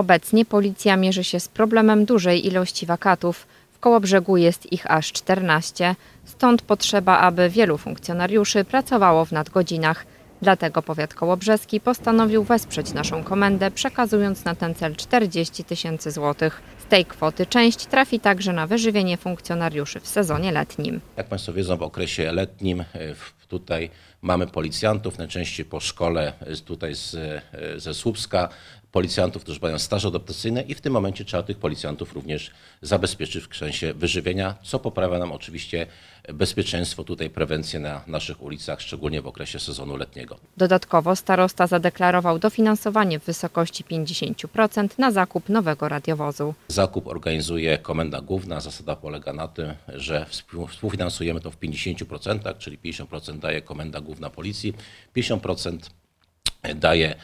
Obecnie policja mierzy się z problemem dużej ilości wakatów. W Kołobrzegu jest ich aż 14, stąd potrzeba, aby wielu funkcjonariuszy pracowało w nadgodzinach. Dlatego powiat kołobrzeski postanowił wesprzeć naszą komendę, przekazując na ten cel 40 tysięcy złotych. Z tej kwoty część trafi także na wyżywienie funkcjonariuszy w sezonie letnim. Jak Państwo wiedzą, w okresie letnim e, w Tutaj mamy policjantów, najczęściej po szkole e, tutaj z, e, ze Słupska, policjantów, którzy mają staże adaptacyjne i w tym momencie trzeba tych policjantów również zabezpieczyć w sensie wyżywienia, co poprawia nam oczywiście bezpieczeństwo, tutaj prewencję na naszych ulicach, szczególnie w okresie sezonu letniego. Dodatkowo starosta zadeklarował dofinansowanie w wysokości 50% na zakup nowego radiowozu. Zakup organizuje Komenda Główna. Zasada polega na tym, że współfinansujemy to w 50%, czyli 50% daje Komenda Główna Policji, 50% daje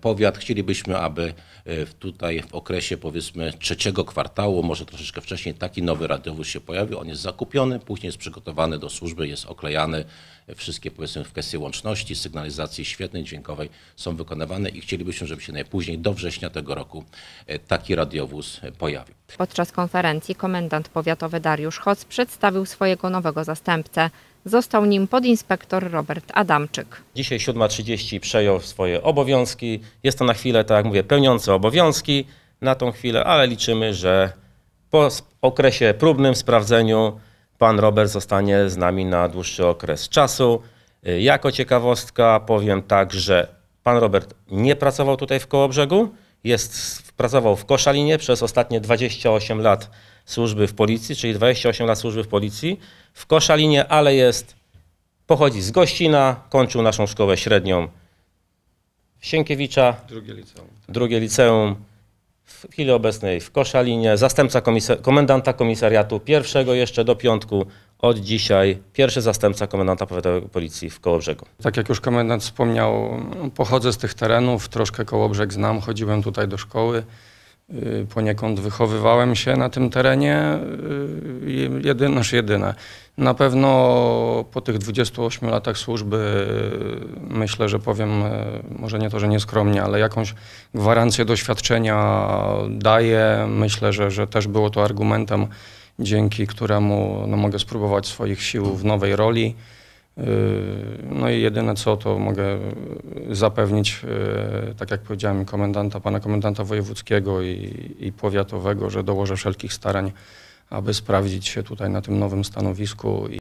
powiat. Chcielibyśmy, aby e, tutaj w okresie powiedzmy trzeciego kwartału, może troszeczkę wcześniej, taki nowy radiowóz się pojawił. On jest zakupiony, później jest przygotowany do służby, jest oklejany. Wszystkie powiedzmy w kwestii łączności, sygnalizacji świetnej, dźwiękowej są wykonywane i chcielibyśmy, żeby się najpóźniej do września tego roku e, taki radiowóz pojawił. Podczas konferencji komendant powiatowy Dariusz Hoc przedstawił swojego nowego zastępcę. Został nim podinspektor Robert Adamczyk. Dzisiaj 7.30 przejął swoje obowiązki. Jest to na chwilę, tak jak mówię, pełniące obowiązki na tą chwilę, ale liczymy, że po okresie próbnym sprawdzeniu pan Robert zostanie z nami na dłuższy okres czasu. Y, jako ciekawostka powiem tak, że pan Robert nie pracował tutaj w Kołobrzegu, jest, pracował w Koszalinie przez ostatnie 28 lat służby w policji, czyli 28 lat służby w policji. W Koszalinie, ale jest, pochodzi z Gościna, kończył naszą szkołę średnią Sienkiewicza. Drugie liceum. Drugie liceum w chwili obecnej w Koszalinie, zastępca komisar komendanta komisariatu pierwszego jeszcze do piątku, od dzisiaj pierwszy zastępca komendanta powiatowego policji w Kołobrzegu. Tak jak już komendant wspomniał, pochodzę z tych terenów, troszkę Kołobrzeg znam, chodziłem tutaj do szkoły. Y, poniekąd wychowywałem się na tym terenie. Y, jedyne, znaczy jedyne. Na pewno po tych 28 latach służby y, myślę, że powiem, może nie to, że nieskromnie, ale jakąś gwarancję doświadczenia daje. Myślę, że, że też było to argumentem, dzięki któremu no, mogę spróbować swoich sił w nowej roli. Yy, no i jedyne co, to mogę zapewnić, yy, tak jak powiedziałem, komendanta, pana komendanta wojewódzkiego i, i powiatowego, że dołożę wszelkich starań, aby sprawdzić się tutaj na tym nowym stanowisku.